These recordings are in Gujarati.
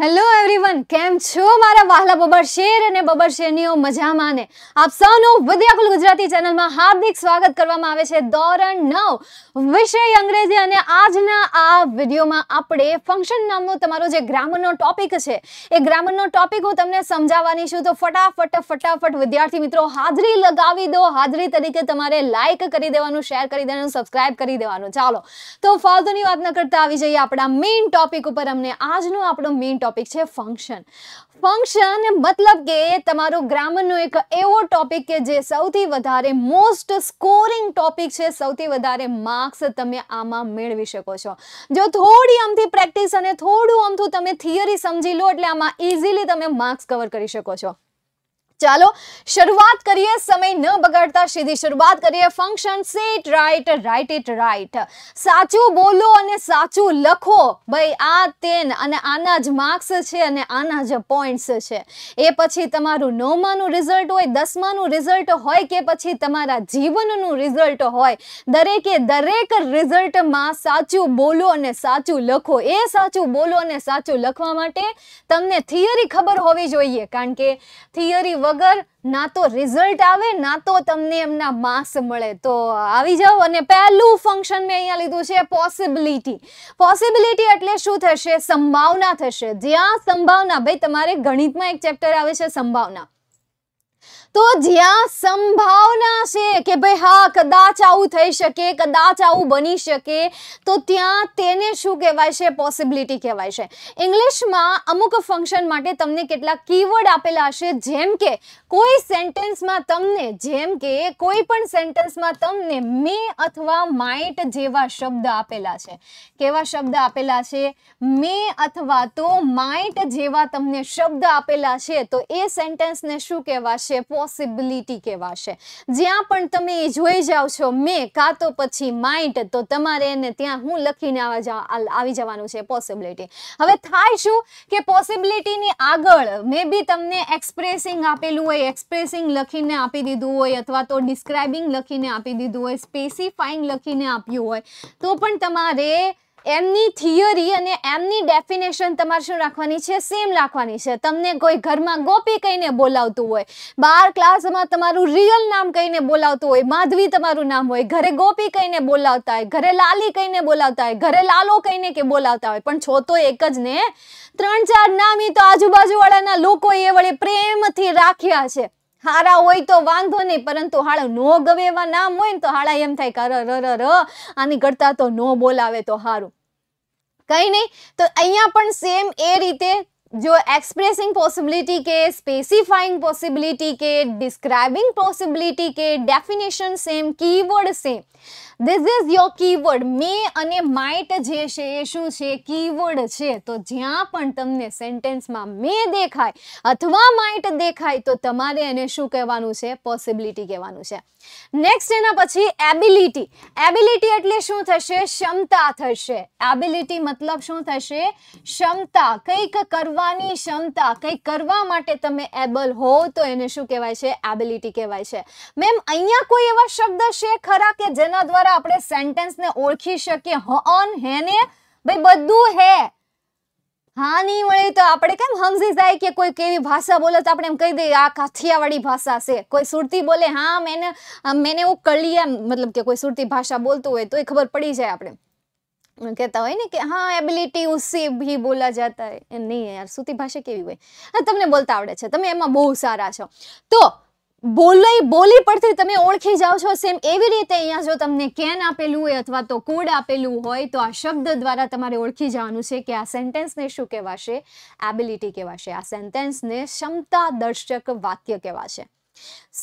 હેલો એવરીવન કેમ છો મારા વાહલા બબર શેર અને બબર શેરનીઓ મજામાં ને આપ સૌનું વિદ્યાકુલ ગુજરાતી ચેનલમાં હાર્દિક સ્વાગત કરવામાં આવે છે ધોરણ નવ વિષય અંગ્રેજી અને આજના આ વિડીયોમાં આપણે ફંક્શન નામનો તમારો જે ગ્રામરનો ટોપિક છે એ ગ્રામરનો ટોપિક હું તમને સમજાવવાની છું તો ફટાફટ ફટાફટ વિદ્યાર્થી મિત્રો હાજરી લગાવી દો હાજરી તરીકે તમારે લાઇક કરી દેવાનું શેર કરી દેવાનું સબસ્ક્રાઇબ કરી દેવાનું ચાલો તો ફાલતુની વાત ન કરતા આવી જઈએ આપણા મેઇન ટોપિક ઉપર અમને આજનો આપણો મેઇન ટોપિક છે ફંક્શન ફંક્શન મતલબ કે તમારો ગ્રામરનો એક એવો ટોપિક કે જે સૌથી વધારે મોસ્ટ સ્કોરિંગ ટોપિક છે સૌથી વધારે માર્ક્સ તમે આમાં મેળવી શકો છો જો થોડી આમથી પ્રેક્ટિસ અને થોડું આમથું તમે થિયરી સમજી લો એટલે આમાં ઇઝીલી તમે માર્ક્સ કવર કરી શકો છો ચાલો શરૂઆત કરીએ સમય ન બગાડતા સીધી શરૂઆત કરીએ function set right right it right સાચું બોલો અને સાચું લખો ભાઈ આ તેન અને આના જ માર્ક્સ છે અને આના જ પોઈન્ટ્સ છે એ પછી તમારું નવમાનું રિઝલ્ટ હોય દસમાનું રિઝલ્ટ હોય કે પછી તમારા જીવનનું રિઝલ્ટ હોય દરેકે દરેક રિઝલ્ટમાં સાચું બોલો અને સાચું લખો એ સાચું બોલો અને સાચું લખવા માટે તમને થિયરી ખબર હોવી જોઈએ કારણ કે થિયરી વગર ના તો રિઝલ્ટ આવે ના તો તમને એમના માર્ક્સ મળે તો આવી જાઓ અને પહેલું ફંક્શન મેં અહીંયા લીધું છે પોસિબિલિટી પોસિબિલિટી એટલે શું થશે સંભાવના થશે જ્યાં સંભાવના ભાઈ તમારે ગણિતમાં એક ચેપ્ટર આવે છે સંભાવના તો જ્યાં સંભાવના છે કે ભાઈ હા કદાચ આવું થઈ શકે કદાચ આવું બની શકે તો ત્યાં તેને શું કહેવાય છે પોસિબિલિટી કહેવાય છે ઇંગ્લિશમાં અમુક ફંક્શન માટે તમને કેટલાક કીવર્ડ આપેલા હશે જેમ કે કોઈ સેન્ટેન્સમાં તમને જેમ કે કોઈ પણ સેન્ટેન્સમાં તમને મે અથવા માઇટ જેવા શબ્દ આપેલા છે કેવા શબ્દ આપેલા છે મે અથવા તો માઇટ જેવા તમને શબ્દ આપેલા છે તો એ સેન્ટેન્સને શું કહેવાશે છે પોસિબિલિટી કહેવાશે જ્યાં પણ તમે એ જોઈ જાઓ છો મેં કાં તો પછી માઇટ તો તમારે એને ત્યાં હું લખીને આવી જવાનું છે પોસિબિલિટી હવે થાય શું કે પોસિબિલિટીની આગળ મે બી તમને એક્સપ્રેસિંગ આપેલું હોય એક્સપ્રેસિંગ લખીને આપી દીધું હોય અથવા તો ડિસ્ક્રાઇબિંગ લખીને આપી દીધું હોય સ્પેસિફાઈંગ લખીને આપ્યું હોય તો પણ તમારે એમની થિયરી અને એમની ડેફિનેશન તમારે શું રાખવાની છે સેમ રાખવાની છે તમને કોઈ ઘરમાં ગોપી કહીને બોલાવતું હોય બાર ક્લાસમાં તમારું રિયલ નામ કહીને બોલાવતું હોય માધવી તમારું નામ હોય ઘરે ગોપી કહીને બોલાવતા હોય ઘરે લાલી કહીને બોલાવતા હોય ઘરે લાલો કહીને કે બોલાવતા હોય પણ છો તો એક જ ને ત્રણ ચાર નામ એ તો આજુબાજુવાળાના લોકો એ વડે પ્રેમથી રાખ્યા છે હારા હોય તો વાંધો નહીં પરંતુ હાળા નો ગમે એવા નામ હોય ને તો હાળા એમ થાય કે અર અર અર આની કરતાં તો નો બોલાવે તો સારું कई नहीं तो અહીંયા सेम ए रीते जो एक्सप्रेसिंग पॉसिबिलिटी के स्पेसिफाइंग पॉसिबिलिटी के डिस्क्राइबिंग पॉसिबिलिटी के definition same keyword same this is your keyword may અને માઇટ જે છે એ શું છે કીવર્ડ છે તો જ્યાં પણ તમને સેન્ટેન્સમાં મે દેખાય અથવા માઇટ દેખાય તો તમારે એને શું કહેવાનું છે પોસિબિલિટી કહેવાનું છે નેક્સ્ટ એના પછી એબિલિટી એબિલિટી એટલે શું થશે ક્ષમતા થશે એબિલિટી મતલબ શું થશે ક્ષમતા કંઈક કરવાની ક્ષમતા કંઈક કરવા માટે તમે એબલ હો તો એને શું કહેવાય છે એબિલિટી કહેવાય છે મેમ અહીંયા કોઈ એવા શબ્દ છે ખરા કે જેના દ્વારા દ્વારા આપણે સેન્ટેન્સને ઓળખી શકીએ હન ને ભાઈ બધું હે હા નહીં મળે તો આપણે કેમ સમજી જાય કે કોઈ કેવી ભાષા બોલે તો આપણે એમ કહી દઈએ આ કાઠિયાવાડી ભાષા છે કોઈ સુરતી બોલે હા મેને મેને એવું કળિયા મતલબ કે કોઈ સુરતી ભાષા બોલતું હોય તો એ ખબર પડી જાય આપણે કહેતા હોય ને કે હા એબિલિટી ઉસી ભી બોલા જતા હોય નહીં યાર સુરતી ભાષા કેવી હોય તમને બોલતા આવડે છે તમે એમાં બહુ સારા છો તો બોલાઈ બોલી પરથી તમે ઓળખી જાઓ છો સેમ એવી રીતે અહીંયા જો તમને કેન આપેલું હોય અથવા તો કોડ આપેલું હોય તો આ શબ્દ દ્વારા તમારે ઓળખી જવાનું છે કે આ સેન્ટેન્સને શું કહેવાશે એબિલિટી કહેવાશે આ સેન્ટેન્સને ક્ષમતાદર્શક વાક્ય કહેવાશે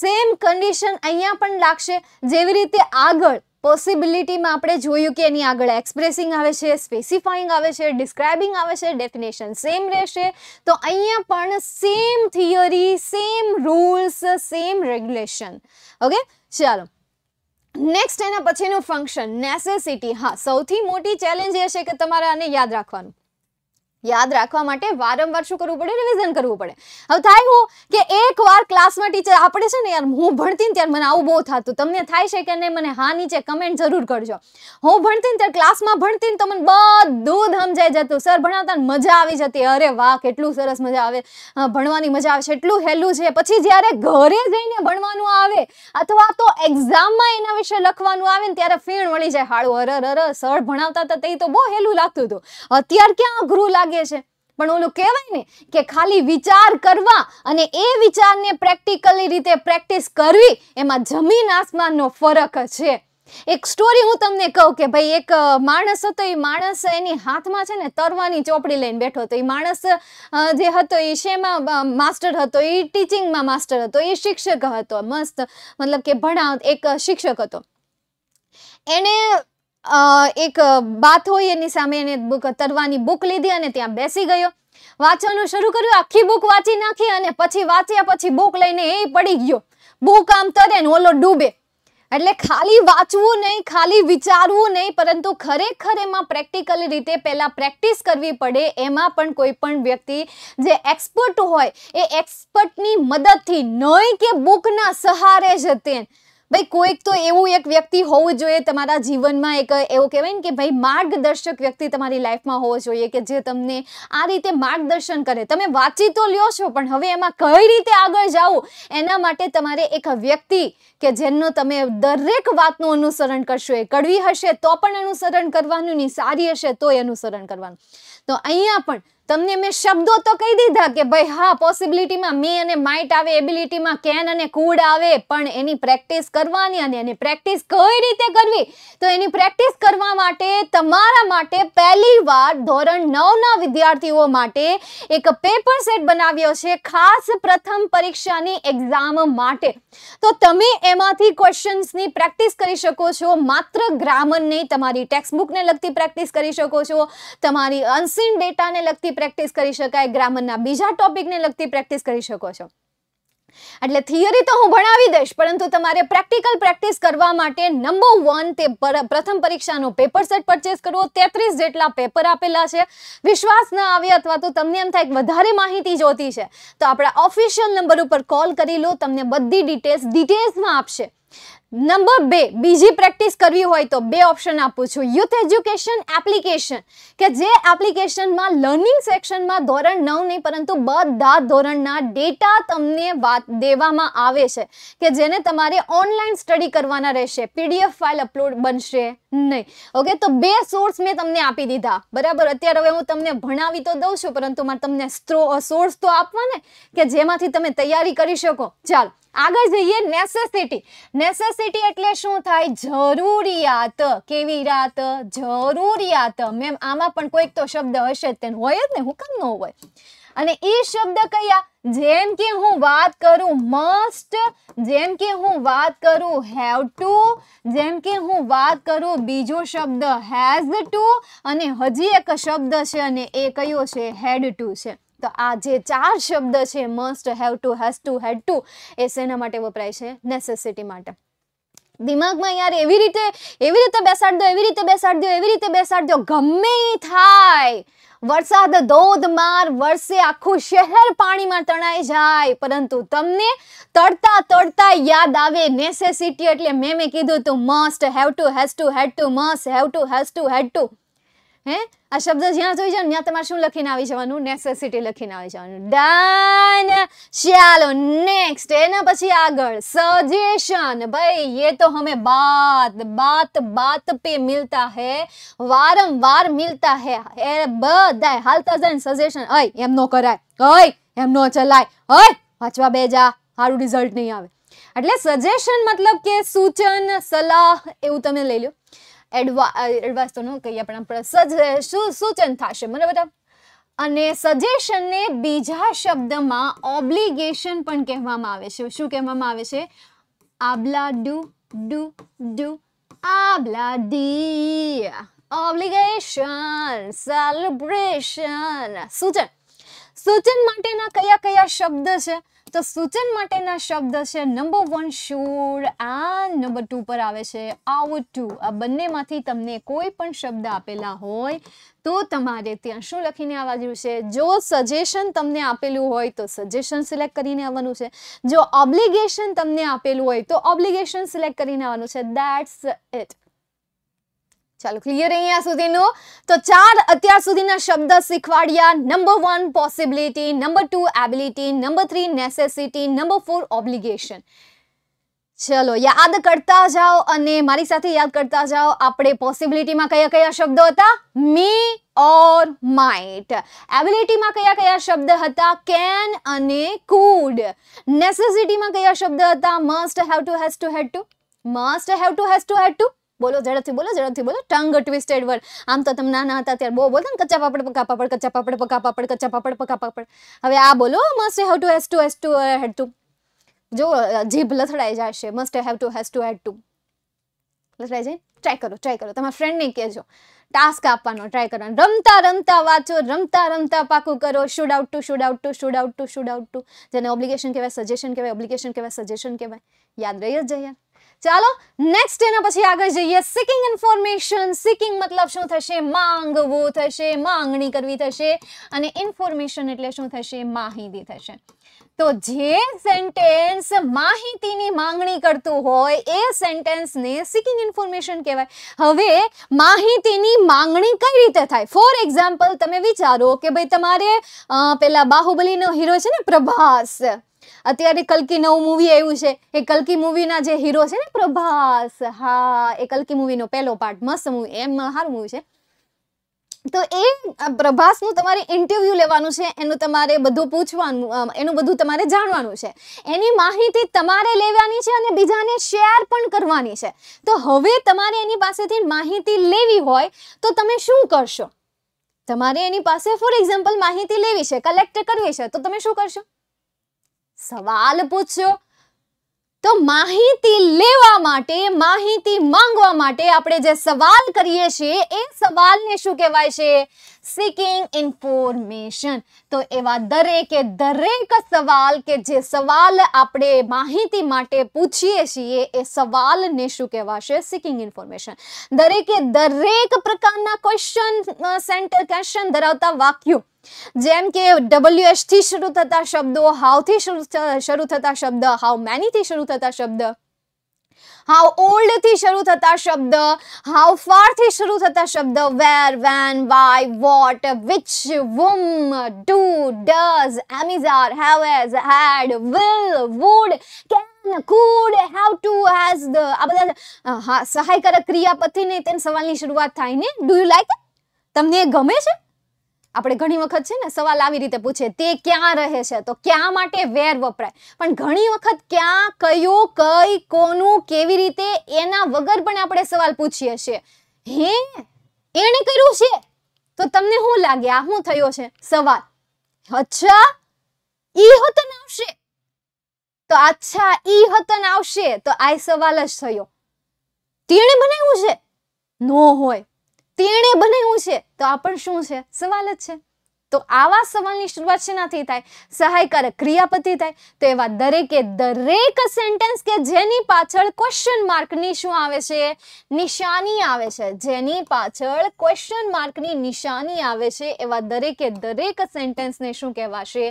સેમ કન્ડિશન અહીંયા પણ લાગશે જેવી રીતે આગળ પોસિબિલિટીમાં આપણે જોયું કે એની આગળ એક્સપ્રેસિંગ આવે છે સ્પેસિફાઈંગ આવે છે ડિસ્ક્રાઇબિંગ આવે છે ડેફિનેશન સેમ રહેશે તો અહીંયા પણ same theory same rules same regulation okay ચાલો નેક્સ્ટ એના પછીનું ફંક્શન નેસેસિટી હા સૌથી મોટી ચેલેન્જ એ છે કે તમારે આને યાદ રાખવાનું યાદ રાખવા માટે વારંવાર શું કરવું પડે રિવિઝન કરવું પડે હવે થાય હું કે એકવાર ક્લાસમાં ટીચર આપણે છે ને યાર હું ભણતી ને ત્યારે મને આવું બહુ થતું તમને થાય છે કે નહીં મને હા નીચે કમેન્ટ જરૂર કરજો હું ભણતી ને ત્યારે ક્લાસમાં ભણતી ને તો મને બધું સમજાઈ જતું સર ભણાવતા મજા આવી જતી અરે વાહ કેટલું સરસ મજા આવે ભણવાની મજા આવે છે એટલું હેલું છે પછી જ્યારે ઘરે જઈને ભણવાનું આવે અથવા તો એક્ઝામમાં એના વિશે લખવાનું આવે ને ત્યારે ફીણ વળી જાય હાળું અર અર સર ભણાવતા હતા તે તો બહુ હેલું લાગતું હતું અત્યારે ક્યાં અઘરું લાગે લાગે છે પણ ઓલું કહેવાય ને કે ખાલી વિચાર કરવા અને એ વિચારને પ્રેક્ટિકલી રીતે પ્રેક્ટિસ કરવી એમાં જમીન આસમાનનો ફરક છે એક સ્ટોરી હું તમને કહું કે ભાઈ એક માણસ હતો એ માણસ એની હાથમાં છે ને તરવાની ચોપડી લઈને બેઠો હતો એ માણસ જે હતો એ શેમાં માસ્ટર હતો એ ટીચિંગમાં માસ્ટર હતો એ શિક્ષક હતો મસ્ત મતલબ કે ભણાવ એક શિક્ષક હતો એને એક બાથ હોય એની સામે એને બુક તરવાની બુક લીધી અને ત્યાં બેસી ગયો વાંચવાનું શરૂ કર્યું આખી બુક વાંચી નાખી અને પછી વાંચ્યા પછી બુક લઈને એ પડી ગયો બુક આમ તરે ને ઓલો ડૂબે એટલે ખાલી વાંચવું નહીં ખાલી વિચારવું નહીં પરંતુ ખરેખર એમાં પ્રેક્ટિકલ રીતે પહેલાં પ્રેક્ટિસ કરવી પડે એમાં પણ કોઈ પણ વ્યક્તિ જે એક્સપર્ટ હોય એ એક્સપર્ટની મદદથી નહીં કે બુકના સહારે જ તેને ભાઈ કોઈક તો એવું એક વ્યક્તિ હોવું જોઈએ તમારા જીવનમાં એક એવું કહેવાય ને કે ભાઈ માર્ગદર્શક વ્યક્તિ તમારી લાઈફમાં હોવો જોઈએ કે જે તમને આ રીતે માર્ગદર્શન કરે તમે વાંચી તો લ્યો છો પણ હવે એમાં કઈ રીતે આગળ જાવું એના માટે તમારે એક વ્યક્તિ કે જેનો તમે દરેક વાતનું અનુસરણ કરશો એ કડવી હશે તો પણ અનુસરણ કરવાનું ની સારી હશે તોય અનુસરણ કરવાનું તો અહીંયા પણ તમને મેં શબ્દો તો કહી દીધા કે ભાઈ હા પોસિબિલિટીમાં મે અને માઇટ આવે એબિલિટીમાં કેન અને કુડ આવે પણ એની પ્રેક્ટિસ કરવાની અને એની પ્રેક્ટિસ કઈ રીતે કરવી તો એની પ્રેક્ટિસ કરવા માટે તમારા માટે પહેલી વાર ધોરણ નવના વિદ્યાર્થીઓ માટે એક પેપર સેટ બનાવ્યો છે ખાસ પ્રથમ પરીક્ષાની એક્ઝામ માટે તો તમે એમાંથી ક્વેશ્ચન્સની પ્રેક્ટિસ કરી શકો છો માત્ર ગ્રામર નહીં તમારી ટેક્સ્ટબુકને લગતી પ્રેક્ટિસ કરી શકો છો તમારી અનસીન ડેટાને લગતી પ્રેક્ટિસ કરી શકાય ગ્રામરના બીજા ટોપિકને લગતી પ્રેક્ટિસ કરી શકો છો એટલે થિયરી તો હું ભણાવી દઈશ પરંતુ તમારે પ્રેક્ટિકલ પ્રેક્ટિસ કરવા માટે નંબર વન તે પ્રથમ પરીક્ષાનો પેપર સેટ પરચેસ કરવો તેત્રીસ જેટલા પેપર આપેલા છે વિશ્વાસ ન આવે અથવા તો તમને એમ થાય વધારે માહિતી જોતી છે તો આપણા ઓફિશિયલ નંબર ઉપર કોલ કરી લો તમને બધી ડિટેલ્સ ડિટેલ્સમાં આપશે નંબર બે બીજી પ્રેક્ટિસ કરવી હોય તો બે ઓપ્શન આપું છું યુથ એજ્યુકેશન એપ્લિકેશન કે જે એપ્લિકેશનમાં લર્નિંગ સેક્શનમાં ધોરણ નવ નહીં પરંતુ બધા ધોરણના ડેટા તમને વાત દેવામાં આવે છે કે જેને તમારે ઓનલાઈન સ્ટડી કરવાના રહેશે પીડીએફ ફાઇલ અપલોડ બનશે નહીં ઓકે તો બે સોર્સ મેં તમને આપી દીધા બરાબર અત્યારે હવે હું તમને ભણાવી તો દઉં છું પરંતુ મારે તમને સોર્સ તો આપવાને કે જેમાંથી તમે તૈયારી કરી શકો ચાલ આગળ જઈએ નેસેસિટી નેસેસિટી નેસેસિટી એટલે શું થાય જરૂરિયાત કેવી રાત જરૂરિયાત મેમ આમાં પણ કોઈક તો શબ્દ હશે જ હોય જ ને હું કેમ ન હોય અને એ શબ્દ કયા જેમ કે હું વાત કરું મસ્ટ જેમ કે હું વાત કરું હેવ ટુ જેમ કે હું વાત કરું બીજો શબ્દ હેઝ ટુ અને હજી એક શબ્દ છે અને એ કયો છે હેડ ટુ છે તો આ જે ચાર શબ્દ છે must have to has to had to એ શેના માટે વપરાય છે નેસેસિટી માટે દિમાગમાં યાર એવી રીતે એવી રીતે બેસાડ દો એવી રીતે બેસાડ દો એવી રીતે બેસાડ દો ગમે થાય વરસાદ ધોધમાર વરસે આખું શહેર પાણીમાં તણાઈ જાય પરંતુ તમને તડતા તડતા યાદ આવે નેસેસિટી એટલે મેં મેં કીધું તું must have to has to had to must have to has to had to હે આ શબ્દ જ્યાં જોઈ જાય ત્યાં તમારે શું લખીને આવી જવાનું નેસેસિટી લખીને આવી જવાનું ડન ચાલો નેક્સ્ટ એના પછી આગળ સજેશન ભાઈ યે તો હમે બાત બાત બાત પે મિલતા હે વારંવાર મિલતા હે એ બધાય હાલતા જાય સજેશન ઓય એમ નો કરાય ઓય એમ નો ચલાય ઓય વાંચવા બેજા સારું રિઝલ્ટ નહીં આવે એટલે સજેશન મતલબ કે સૂચન સલાહ એવું તમે લઈ લો એડવા એડવાઇસ તો ન કહીએ પણ સૂચન થશે મને બધા અને સજેશનને બીજા શબ્દમાં ઓબ્લિગેશન પણ કહેવામાં આવે છે શું કહેવામાં આવે છે આબલા ડુ ડુ ડુ આબલા ડી ઓબ્લિગેશન સેલિબ્રેશન સૂચન સૂચન માટેના કયા કયા શબ્દ છે તો સૂચન માટેના શબ્દ છે number one sure and number two પર આવે છે આઉટ ટુ આ બંનેમાંથી તમને કોઈ પણ શબ્દ આપેલા હોય તો તમારે ત્યાં શું લખીને આવવા જેવું છે જો સજેશન તમને આપેલું હોય તો સજેશન સિલેક્ટ કરીને આવવાનું છે જો ઓબ્લિગેશન તમને આપેલું હોય તો ઓબ્લિગેશન સિલેક્ટ કરીને આવવાનું છે દેટ્સ ઇટ ચાલો ક્લિયર અહીંયા સુધીનું તો ચાર અત્યાર સુધીના શબ્દ શીખવાડ્યા number one possibility number two ability number three necessity number four obligation ચલો યાદ કરતા જાઓ અને મારી સાથે યાદ કરતા જાઓ આપણે પોસિબિલિટીમાં કયા કયા શબ્દો હતા મી ઓર માઇટ એબિલિટીમાં કયા કયા શબ્દ હતા કેન અને કુડ નેસેસિટીમાં કયા શબ્દ હતા must have to has to had to must have to has to had to બોલો ઝડપથી બોલો ઝડપથી બોલો ટંગ ટ્વિસ્ટેડ વર્ડ આમ તો તમે નાના હતા ત્યારે બહુ બોલતા ને કચ્ચા પાપડ પકા પાપડ કચ્ચા પાપડ પકા પાપડ કચ્ચા પાપડ પકા પાપડ હવે આ બોલો must have to has to has to had to જો જીભ લથડાઈ જશે must have to has to had to લથડાઈ જાય ટ્રાય કરો ટ્રાય કરો તમારા ફ્રેન્ડને કહેજો ટાસ્ક આપવાનો ટ્રાય કરવાનો રમતા રમતા વાંચો રમતા રમતા પાકું કરો should ought to should ought to should ought to should ought to જેને ઓબ્લિગેશન કહેવાય સજેશન કહેવાય ઓબ્લિગેશન કહેવાય સજેશન કહેવાય યાદ રહી જ જાય ચાલો નેક્સ્ટ એના પછી આગળ જઈએ સિકિંગ ઇન્ફોર્મેશન સિકિંગ મતલબ શું થશે માંગવું થશે માંગણી કરવી થશે અને ઇન્ફોર્મેશન એટલે શું થશે માહિતી થશે તો જે સેન્ટેન્સ માહિતીની માંગણી કરતું હોય એ સેન્ટેન્સને સિકિંગ ઇન્ફોર્મેશન કહેવાય હવે માહિતીની માંગણી કઈ રીતે થાય ફોર એક્ઝામ્પલ તમે વિચારો કે ભાઈ તમારે પેલા બાહુબલીનો હીરો છે ને પ્રભાસ અત્યારે કલકી નવું મૂવી આવ્યું છે એ કલકી મૂવીના જે હીરો છે ને પ્રભાસ હા એ કલકી મૂવીનો પહેલો પાર્ટ મસ્ત મૂવી એમ સારું મૂવી છે તો એ પ્રભાસનું તમારે ઇન્ટરવ્યૂ લેવાનું છે એનું તમારે બધું પૂછવાનું એનું બધું તમારે જાણવાનું છે એની માહિતી તમારે લેવાની છે અને બીજાને શેર પણ કરવાની છે તો હવે તમારે એની પાસેથી માહિતી લેવી હોય તો તમે શું કરશો તમારે એની પાસે ફોર એક્ઝામ્પલ માહિતી લેવી છે કલેક્ટ કરવી છે તો તમે શું કરશો સવાલ પૂછ્યો તો માહિતી લેવા માટે માહિતી માંગવા માટે આપણે જે સવાલ કરીએ છીએ એ સવાલને શું કહેવાય છે સીકિંગ ઇન્ફોર્મેશન તો એવા દરેકે દરેક સવાલ કે જે સવાલ આપણે માહિતી માટે પૂછીએ છીએ એ સવાલને શું કહેવાશે સીકિંગ ઇન્ફોર્મેશન દરેકે દરેક પ્રકારના ક્વેશ્ચન સેન્ટર ક્વેશ્ચન ધરાવતા વાક્યો જેમ કે ડબલ્યુ થી શરૂ થતા શબ્દો હાઉથી શરૂ થતા શબ્દ હાઉ મેનીથી શરૂ થતા શબ્દ હાવ ઓલ્ડ થી શરૂ થતા શબ્દ હાવ ફાર થી શરૂ થતા શબ્દ where when why what which whom do does am is are have has had will would can could have to has the આ બધા સહાયકારક ક્રિયાપતિને તેમ સવાલની શરૂઆત થાય ને ડુ યુ લાઈક તમને ગમે છે આપણે ઘણી વખત છે ને સવાલ આવી રીતે પૂછે તે ક્યાં રહે છે તો ક્યાં માટે વેર વપરાય પણ ઘણી વખત ક્યાં કયું કઈ કોનું કેવી રીતે એના વગર પણ આપણે સવાલ પૂછીએ છીએ હે એણે કર્યું છે તો તમને શું લાગે આ શું થયો છે સવાલ અચ્છા ઈ હતન આવશે તો અચ્છા ઈ હતન આવશે તો આ સવાલ જ થયો તેણે બનાવ્યું છે નો હોય તેણે બનાવ્યું છે તો આ પણ શું છે સવાલ જ છે તો આવા સવાલની શરૂઆત શેનાથી થાય સહાયકારક ક્રિયાપતિ થાય તો એવા દરેકે દરેક સેન્ટેન્સ કે જેની પાછળ ક્વેશ્ચન માર્કની શું આવે છે નિશાની આવે છે જેની પાછળ ક્વેશ્ચન માર્કની નિશાની આવે છે એવા દરેકે દરેક સેન્ટેન્સને શું કહેવાશે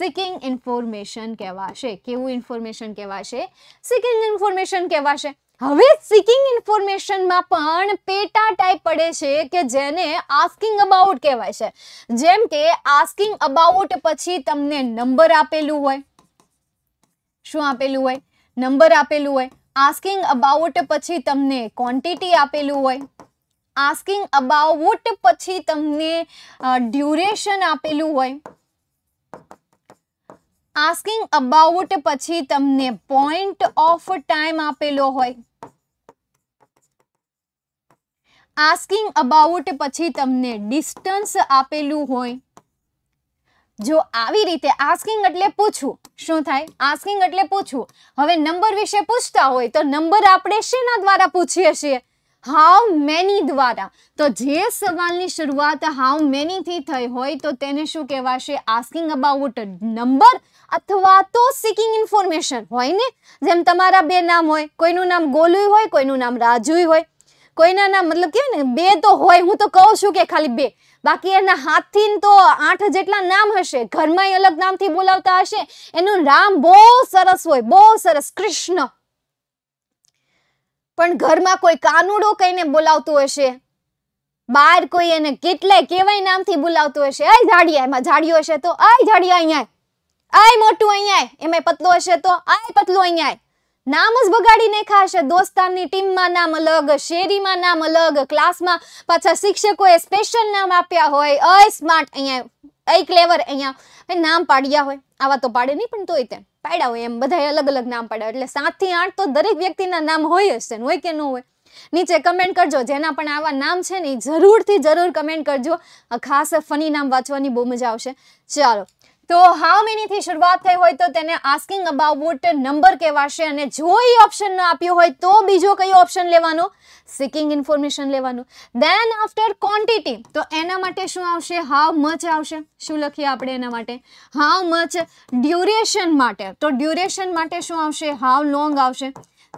સિકિંગ ઇન્ફોર્મેશન કહેવાશે કેવું ઇન્ફોર્મેશન કહેવાશે સિકિંગ ઇન્ફોર્મેશન કહેવાશે હવે સીકિંગ ઇન્ફોર્મેશનમાં પણ પેટા ટાઈપ પડે છે કે જેને આસ્કિંગ અબાઉટ કહેવાય છે જેમ કે આસ્કિંગ અબાઉટ પછી તમને નંબર આપેલું હોય શું આપેલું હોય નંબર આપેલું હોય આસ્કિંગ અબાઉટ પછી તમને ક્વોન્ટિટી આપેલું હોય આસ્કિંગ અબાઉટ પછી તમને ડ્યુરેશન આપેલું હોય આસ્કિંગ અબાઉટ પછી તમને પોઈન્ટ ઓફ ટાઈમ આપેલો હોય આસ્કિંગ અબાઉટ પછી તમને ડિસ્ટન્સ આપેલું હોય જો આવી રીતે આસ્કિંગ એટલે પૂછવું શું થાય આસ્કિંગ એટલે પૂછવું હવે નંબર વિશે પૂછતા હોય તો નંબર આપણે શેના દ્વારા પૂછીએ છીએ હાઉ મેની દ્વારા તો જે સવાલની શરૂઆત હાઉ મેનીથી થઈ હોય તો તેને શું કહેવાશે આસ્કિંગ અબાઉટ નંબર અથવા તો સિકિંગ ઇન્ફોર્મેશન હોય ને જેમ તમારા બે નામ હોય કોઈનું નામ ગોલુ હોય કોઈનું નામ રાજુ હોય કોઈના ના મતલબ કે ને બે તો હોય હું તો કહું છું કે ખાલી બે બાકી એના હાથથી તો આઠ જેટલા નામ હશે ઘરમાં અલગ નામથી બોલાવતા હશે એનું નામ બહુ સરસ હોય બહુ સરસ કૃષ્ણ પણ ઘરમાં કોઈ કાનુડો કહીને બોલાવતું હશે બહાર કોઈ એને કેટલે કેવાય નામથી બોલાવતું હશે આ ઝાડિયા એમાં ઝાડિયો હશે તો આ ઝાડિયા અહીંયા આય મોટું અહીંયા એમાં પતલો હશે તો આય પતલો અહીંયા નામ જ બગાડીને ખાશે દોસ્તારની ટીમમાં નામ અલગ શેરીમાં નામ અલગ ક્લાસમાં પાછા શિક્ષકોએ સ્પેશિયલ નામ આપ્યા હોય અય સ્માર્ટ અહીંયા અય ક્લેવર અહીંયા નામ પાડ્યા હોય આવા તો પાડે નહીં પણ તોય તે પાડ્યા હોય એમ બધાએ અલગ અલગ નામ પાડ્યા એટલે સાતથી આઠ તો દરેક વ્યક્તિના નામ હોય હશે છે હોય કે ન હોય નીચે કમેન્ટ કરજો જેના પણ આવા નામ છે ને એ જરૂરથી જરૂર કમેન્ટ કરજો ખાસ ફની નામ વાંચવાની બહુ મજા આવશે ચાલો તો હાઉ મેનીથી શરૂઆત થઈ હોય તો તેને આસ્કિંગ અબાઉટ નંબર કહેવાશે અને જો એ ઓપ્શન ન આપ્યો હોય તો બીજો કયો ઓપ્શન લેવાનો સિકિંગ ઇન્ફોર્મેશન લેવાનું દેન આફ્ટર ક્વોન્ટિટી તો એના માટે શું આવશે હાઉ મચ આવશે શું લખીએ આપણે એના માટે હાઉ મચ ડ્યુરેશન માટે તો ડ્યુરેશન માટે શું આવશે હાઉ લોંગ આવશે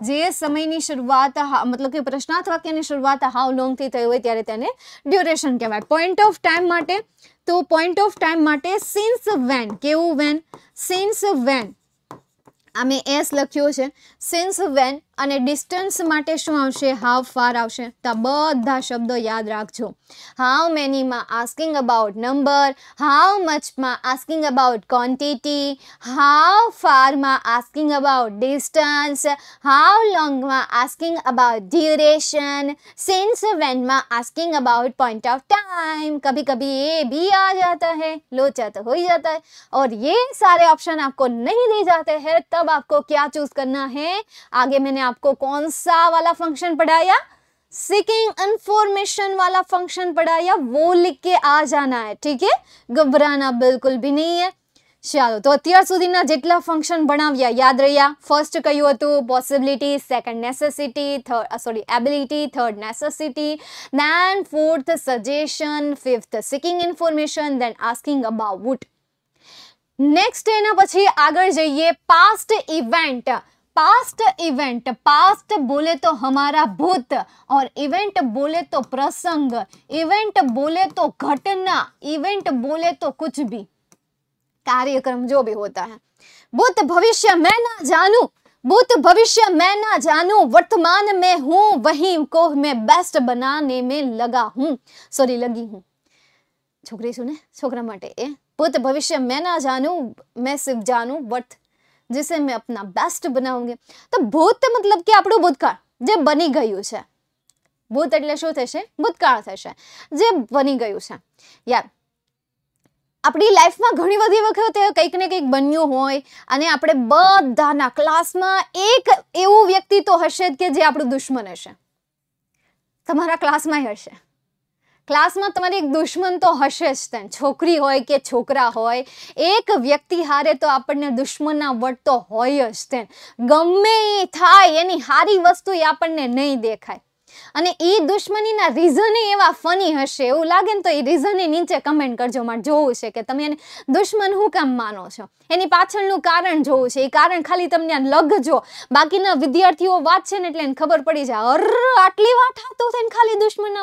જે સમયની શરૂઆત મતલબ કે પ્રશ્નાર્થ વાક્યની શરૂઆત હાઉ લોંગથી થઈ હોય ત્યારે તેને ડ્યુરેશન કહેવાય પોઈન્ટ ઓફ ટાઈમ માટે તો પોઈન્ટ ઓફ ટાઈમ માટે સિન્સ વેન કેવું વેન સિન્સ વેન આ એસ લખ્યો છે સિન્સ વેન અને ડિસ્ટન્સ માટે શું આવશે હાઉ ફાર આવશે તો બધા શબ્દો યાદ રાખજો હાઉ મેની માં asking about number how much માં asking about quantity how far માં asking about distance how long માં asking about duration since when માં asking about point of time કભી કભી એ બી આ જાતા હે લોચત હોઈ જાતા હે ઓર યે سارے ઓપ્શન આપકો નહીં દે જાતે હે તબ આપકો ક્યા ચૂઝ karna હે આગે आपको कौन सा वाला फंक्शन पढ़ाया सीकिंग इंफॉर्मेशन वाला फंक्शन पढ़ाया वो लिख के आ जाना है ठीक है ગભરાના બિલકુલ भी नहीं है ચાલો તો અત્યાર સુધીના જેટલા ફંક્શન ભણાવ્યા યાદ રહ્યા ફર્સ્ટ કયું હતું possibility second necessity third sorry ability third necessity then fourth suggestion fifth seeking information then asking about next એના પછી આગળ જઈએ past event past event past बोले तो हमारा भूत और इवेंट बोले तो प्रसंग इवेंट बोले तो घटना इवेंट बोले तो कुछ भी कार्यक्रम जो भी होता है भूत भविष्य मैं ना जानू भूत भविष्य मैं ना जानू वर्तमान में हूं वही को मैं बेस्ट बनाने में लगा हूं सॉरी लगी हूं छोकरी सुने छोकरा माटे भूत भविष्य मैं ना जानू मैं सिर्फ जानू वर्त जिसे મેં અપના બેસ્ટ बनाऊंगी તો ભૂત મતલબ કે આપણું ભૂતકાળ જે બની ગયું છે ભૂત એટલે શું થશે ભૂતકાળ થશે જે બની ગયું છે યાર આપણી લાઈફમાં ઘણી બધી વખતે કંઈક ને કંઈક બન્યું હોય અને આપણે બધાના ક્લાસમાં એક એવું વ્યક્તિ તો હશે જ કે જે આપણું દુશ્મન હશે તમારા ક્લાસમાં હશે ક્લાસમાં તમારી એક દુશ્મન તો હશે જ તેમ છોકરી હોય કે છોકરા હોય એક વ્યક્તિ હારે તો આપણને દુશ્મનના વટ તો હોય જ તેમ ગમે એ થાય એની સારી વસ્તુ એ આપણને નહીં દેખાય અને એ દુશ્મનીના રીઝન એવા ફની હશે એવું લાગે ને તો એ રીઝન નીચે કમેન્ટ કરજો મારે જોવું છે કે તમે એને દુશ્મન હું કેમ માનો છો એની પાછળનું કારણ જોવું છે એ કારણ ખાલી તમને લગજો બાકીના વિદ્યાર્થીઓ વાત છે ને એટલે એને ખબર પડી જાય અર આટલી વાત હાથું થઈને ખાલી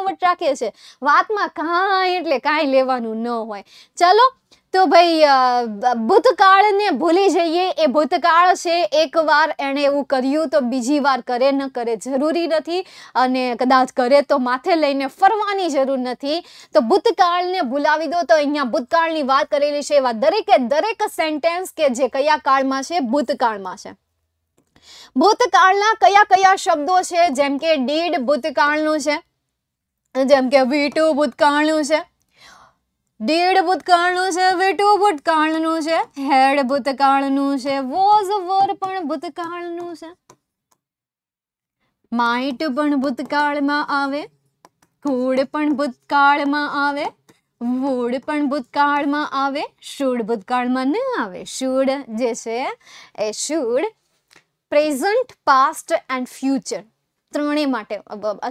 વટ રાખે છે વાતમાં કાંઈ એટલે કાંઈ લેવાનું ન હોય ચલો તો ભાઈ ભૂતકાળને ભૂલી જઈએ એ ભૂતકાળ છે એકવાર એણે એવું કર્યું તો બીજી વાર કરે ન કરે જરૂરી નથી અને કદાચ કરે તો માથે લઈને ફરવાની જરૂર નથી તો ભૂતકાળને ભૂલાવી દો તો અહીંયા ભૂતકાળની વાત કરેલી છે એવા દરેકે દરેક સેન્ટેન્સ કે જે કયા કાળમાં છે ભૂતકાળમાં છે ભૂતકાળના કયા કયા શબ્દો છે જેમ કે ડીડ ભૂતકાળનું છે જેમ કે ટુ ભૂતકાળનું છે ડેડ ભૂતકાળનું છે વેટુ ભૂતકાળનું છે હેડ ભૂતકાળનું છે વોઝ વર પણ ભૂતકાળનું છે માઇટ પણ ભૂતકાળમાં આવે કૂડ પણ ભૂતકાળમાં આવે વૂડ પણ ભૂતકાળમાં આવે શૂડ ભૂતકાળમાં ન આવે શૂડ જે છે એ should present past and future ત્રણેય માટે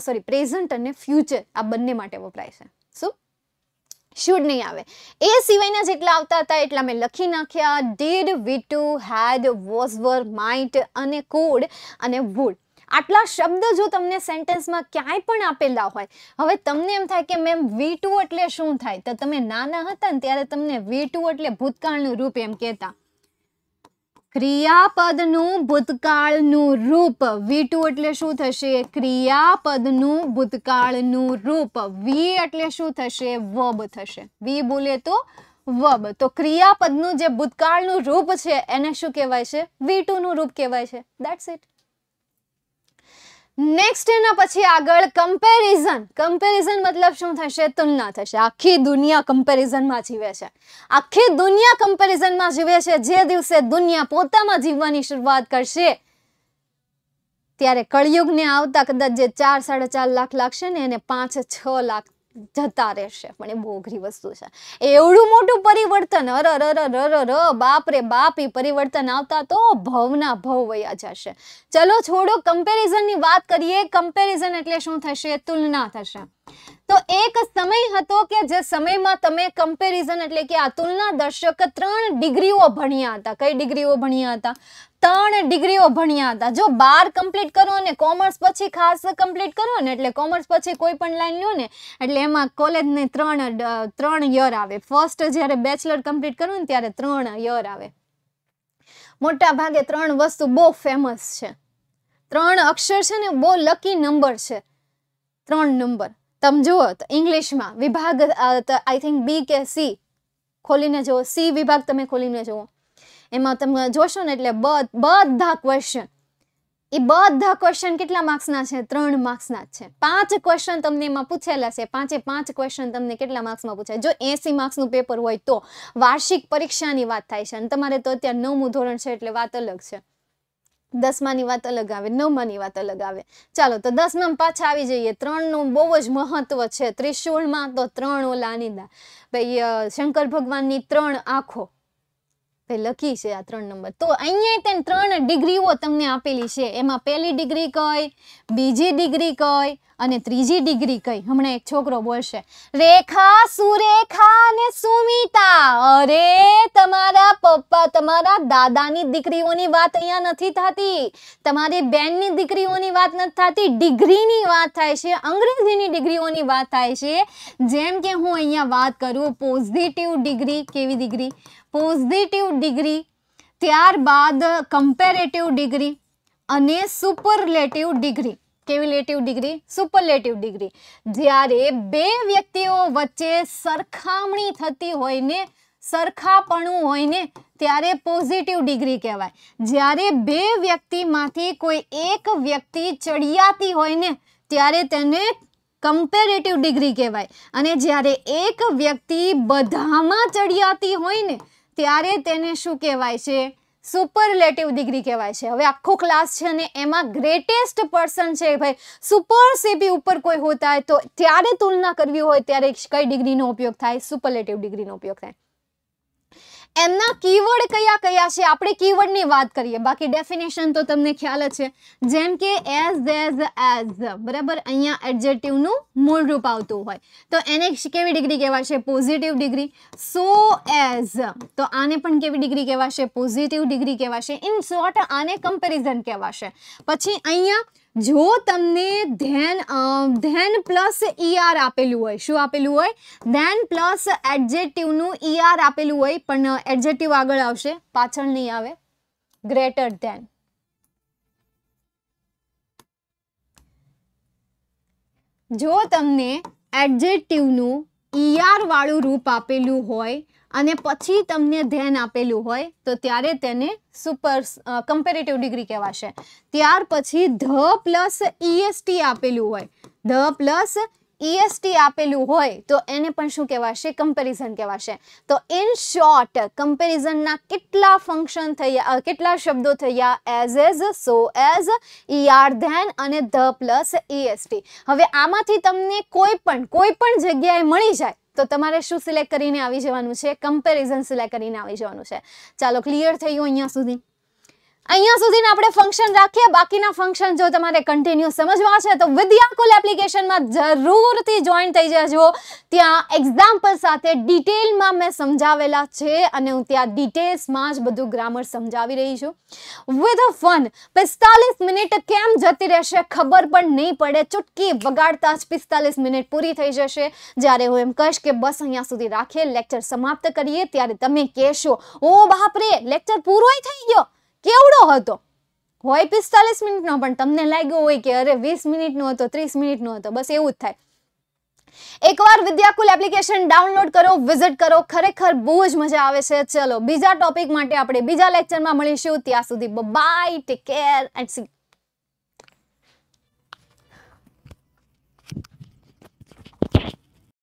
સોરી પ્રેઝન્ટ અને ફ્યુચર આ બંને માટે વપરાય છે શું શૂડ નહીં આવે એ સિવાયના જેટલા આવતા હતા એટલા મેં લખી નાખ્યા did we to had was were might અને કુડ અને વુડ આટલા શબ્દ જો તમને સેન્ટેન્સમાં ક્યાંય પણ આપેલા હોય હવે તમને એમ થાય કે મેમ વી ટુ એટલે શું થાય તો તમે નાના હતા ને ત્યારે તમને વી ટુ એટલે ભૂતકાળનું રૂપ એમ કહેતા ક્રિયાપદનું ભૂતકાળનું રૂપ વી ટુ એટલે શું થશે ક્રિયાપદનું ભૂતકાળનું રૂપ વી એટલે શું થશે વબ થશે વી બોલે તો વબ તો ક્રિયાપદનું જે ભૂતકાળનું રૂપ છે એને શું કહેવાય છે વી નું રૂપ કહેવાય છે દેટ્સ ઇટ નેક્સ્ટ એના પછી આગળ કમ્પેરિઝન કમ્પેરિઝન મતલબ શું થશે તુલના થશે આખી દુનિયા કમ્પેરિઝનમાં જીવે છે આખી દુનિયા કમ્પેરિઝનમાં જીવે છે જે દિવસે દુનિયા પોતામાં જીવવાની શરૂઆત કરશે ત્યારે કળિયુગને આવતા કદાચ જે ચાર સાડા ચાર લાખ લાગશે ને એને પાંચ છ લાખ જતા રહેશે પણ એ બહુ અઘરી વસ્તુ છે એવડું મોટું પરિવર્તન અર અર અર અર બાપ રે બાપ એ પરિવર્તન આવતા તો ભવના ભવ વયા જશે ચલો છોડો કમ્પેરિઝનની વાત કરીએ કમ્પેરિઝન એટલે શું થશે તુલના થશે તો એક સમય હતો કે જે સમયમાં તમે કમ્પેરિઝન એટલે કે આ તુલના દર્શક ત્રણ ડિગ્રીઓ ભણ્યા હતા કઈ ડિગ્રીઓ ભણ્યા હતા ત્રણ ડિગ્રીઓ ભણ્યા હતા જો બાર કમ્પ્લીટ કરો ને કોમર્સ પછી ખાસ કમ્પ્લીટ કરો ને એટલે કોમર્સ પછી કોઈ પણ લાઈન લો ને એટલે એમાં કોલેજને ત્રણ ત્રણ યર આવે ફર્સ્ટ જ્યારે બેચલર કમ્પ્લીટ કરો ને ત્યારે ત્રણ યર આવે મોટા ભાગે ત્રણ વસ્તુ બહુ ફેમસ છે ત્રણ અક્ષર છે ને બહુ લકી નંબર છે ત્રણ નંબર તમ જુઓ તો ઇંગ્લિશમાં વિભાગ આઈ થિંક બી કે સી ખોલીને જુઓ સી વિભાગ તમે ખોલીને જુઓ એમાં તમે જોશો ને એટલે બધા ક્વેશ્ચન એ બધા ક્વેશ્ચન કેટલા માર્ક્સના છે ત્રણ માર્ક્સના જ છે પાંચ ક્વેશ્ચન તમને એમાં પૂછેલા છે પાંચે પાંચ ક્વેશ્ચન તમને કેટલા માર્ક્સમાં પૂછાય જો એસી માર્ક્સનું પેપર હોય તો વાર્ષિક પરીક્ષાની વાત થાય છે અને તમારે તો અત્યારે નવમું ધોરણ છે એટલે વાત અલગ છે દસમાની વાત અલગ આવે નવમાની વાત અલગ આવે ચાલો તો દસમાં પાછા આવી જઈએ ત્રણનું બહુ જ મહત્વ છે ત્રિશુળમાં તો ત્રણ ઓલાની દા ભાઈ શંકર ભગવાનની ત્રણ આંખો ભાઈ લખી છે આ ત્રણ નંબર તો અહીંયા તેને ત્રણ ડિગ્રીઓ તમને આપેલી છે એમાં પહેલી ડિગ્રી કઈ બીજી ડિગ્રી કઈ અને ત્રીજી ડિગ્રી કઈ હમણાં એક છોકરો બોલશે રેખા સુરેખા અને સુમિતા અરે તમારા પપ્પા તમારા દાદાની દીકરીઓની વાત અહીંયા નથી થતી તમારી બેનની દીકરીઓની વાત નથી થતી ડિગ્રીની વાત થાય છે અંગ્રેજીની ડિગ્રીઓની વાત થાય છે જેમ કે હું અહીંયા વાત કરું પોઝિટિવ ડિગ્રી કેવી ડિગ્રી પોઝિટિવ ડિગ્રી ત્યારબાદ કમ્પેરેટિવ ડિગ્રી અને superlative degree cumulative degree superlative degree જ્યારે બે વ્યક્તિઓ વચ્ચે સરખામણી થતી હોય ને સરખાપણું હોય ને ત્યારે પોઝિટિવ ડિગ્રી કહેવાય જ્યારે બે વ્યક્તિમાંથી કોઈ એક વ્યક્તિ ચડિયાતી હોય ને ત્યારે તેને કમ્પેરેટિવ ડિગ્રી કહેવાય અને જ્યારે એક વ્યક્તિ બધામાં ચડિયાતી હોય ને ત્યારે તેને શું કહેવાય છે સુપરલેટિવ ડિગ્રી કહેવાય છે હવે આખો ક્લાસ છે અને એમાં ગ્રેટેસ્ટ પર્સન છે ભાઈ સુપર સીપી ઉપર કોઈ હોતા હોય તો ત્યારે તુલના કરવી હોય ત્યારે કઈ ડિગ્રીનો ઉપયોગ થાય સુપરલેટિવ ડિગ્રીનો ઉપયોગ થાય એમના કીવર્ડ કયા કયા છે આપણે કીવર્ડની વાત કરીએ બાકી ડેફિનેશન તો તમને ખ્યાલ જ છે જેમ કે એઝ એઝ એઝ બરાબર અહીંયા એડજેક્ટિવનું મૂળરૂપ આવતું હોય તો એને કેવી ડિગ્રી કહેવાશે પોઝિટિવ ડિગ્રી સો એઝ તો આને પણ કેવી ડિગ્રી કહેવાશે પોઝિટિવ ડિગ્રી કહેવાશે ઇન શોર્ટ આને કમ્પેરિઝન કહેવાશે પછી અહીંયા જો તમને ધેન ધેન પ્લસ ઈઆર આપેલું હોય શું આપેલું હોય ધેન પ્લસ એડજેક્ટિવનું ઈઆર આપેલું હોય પણ એડજેટિવ આગળ આવશે પાછળ નહીં આવે ગ્રેટર ધેન જો તમને એડજેટિવનું ઈઆર વાળું રૂપ આપેલું હોય અને પછી તમને ધ્યાન આપેલું હોય તો ત્યારે તેને સુપર કમ્પેરેટિવ ડિગ્રી કહેવાશે ત્યાર પછી ધ પ્લસ ઈએસટી આપેલું હોય ધ પ્લસ ઈએસટી આપેલું હોય તો એને પણ શું કહેવાશે કમ્પેરિઝન કહેવાશે તો ઇન શોર્ટ કમ્પેરિઝનના કેટલા ફંક્શન થયા કેટલા શબ્દો થયા as as so as E R then અને ધ પ્લસ ઈએસટી હવે આમાંથી તમને કોઈ પણ કોઈ પણ જગ્યાએ મળી જાય તો તમારે શું સિલેક્ટ કરીને આવી જવાનું છે કમ્પેરિઝન સિલેક્ટ કરીને આવી જવાનું છે ચાલો ક્લિયર થઈ ગયું અહીંયા સુધી અહીંયા સુધીના આપણે ફંક્શન રાખીએ બાકીના ફંક્શન જો તમારે કન્ટિન્યુ સમજવા છે તો વિદ્યાકુલ એપ્લિકેશનમાં જરૂરથી જોઈન થઈ જજો ત્યાં એક્ઝામ્પલ સાથે ડિટેલમાં મેં સમજાવેલા છે અને હું ત્યાં ડિટેલ્સમાં જ બધું ગ્રામર સમજાવી રહી છું વિથ અ ફન પિસ્તાલીસ મિનિટ કેમ જતી રહેશે ખબર પણ નહીં પડે ચૂટકી વગાડતા જ પિસ્તાલીસ મિનિટ પૂરી થઈ જશે જ્યારે હું એમ કહીશ કે બસ અહીંયા સુધી રાખીએ લેક્ચર સમાપ્ત કરીએ ત્યારે તમે કહેશો ઓ બાપરે લેક્ચર પૂરો થઈ ગયો કેવડો હતો હોય પિસ્તાલીસ મિનિટનો પણ તમને લાગ્યું હોય કે અરે વીસ મિનિટનો હતો ત્રીસ મિનિટનો હતો બસ એવું જ થાય એકવાર વિદ્યાકુલ એપ્લિકેશન ડાઉનલોડ કરો વિઝિટ કરો ખરેખર બહુ જ મજા આવે છે ચલો બીજા ટોપિક માટે આપણે બીજા લેક્ચરમાં મળીશું ત્યાં સુધી bye take care and C